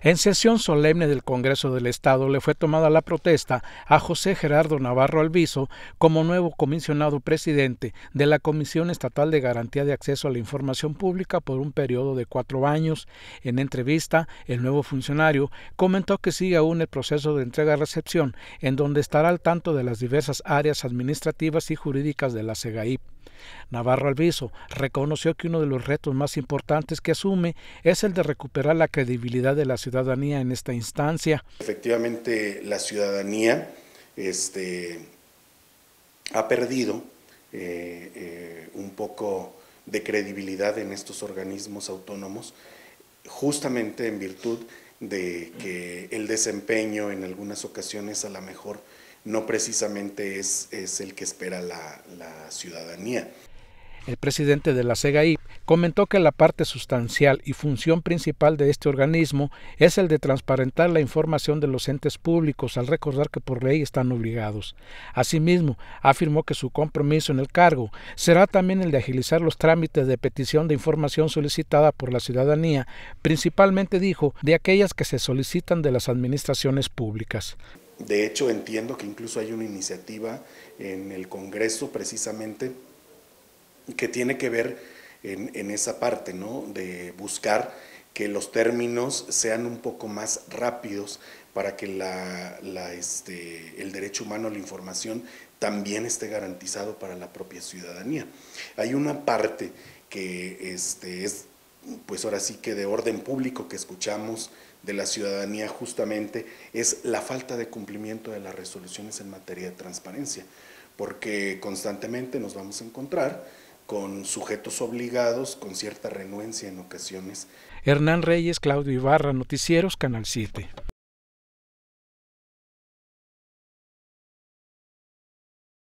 En sesión solemne del Congreso del Estado le fue tomada la protesta a José Gerardo Navarro Alviso como nuevo comisionado presidente de la Comisión Estatal de Garantía de Acceso a la Información Pública por un periodo de cuatro años. En entrevista, el nuevo funcionario comentó que sigue aún el proceso de entrega-recepción, en donde estará al tanto de las diversas áreas administrativas y jurídicas de la CEGAIP. Navarro Alviso reconoció que uno de los retos más importantes que asume es el de recuperar la credibilidad de la ciudadanía en esta instancia. Efectivamente, la ciudadanía este, ha perdido eh, eh, un poco de credibilidad en estos organismos autónomos, justamente en virtud de que el desempeño en algunas ocasiones a lo mejor no precisamente es, el que espera la ciudadanía el presidente de la SEGAI comentó que la parte sustancial y función principal de este organismo es el de transparentar la información de los entes públicos al recordar que por ley están obligados. Asimismo, afirmó que su compromiso en el cargo será también el de agilizar los trámites de petición de información solicitada por la ciudadanía, principalmente dijo, de aquellas que se solicitan de las administraciones públicas. De hecho, entiendo que incluso hay una iniciativa en el Congreso precisamente que tiene que ver en, esa parte, ¿no? De buscar que los términos sean un poco más rápidos para que este, el derecho humano a la información también esté garantizado para la propia ciudadanía. Hay una parte que este, es, pues ahora sí que de orden público que escuchamos de la ciudadanía justamente es la falta de cumplimiento de las resoluciones en materia de transparencia, porque constantemente nos vamos a encontrar con sujetos obligados, con cierta renuencia en ocasiones. Hernán Reyes, Claudio Ibarra, Noticieros, Canal 7.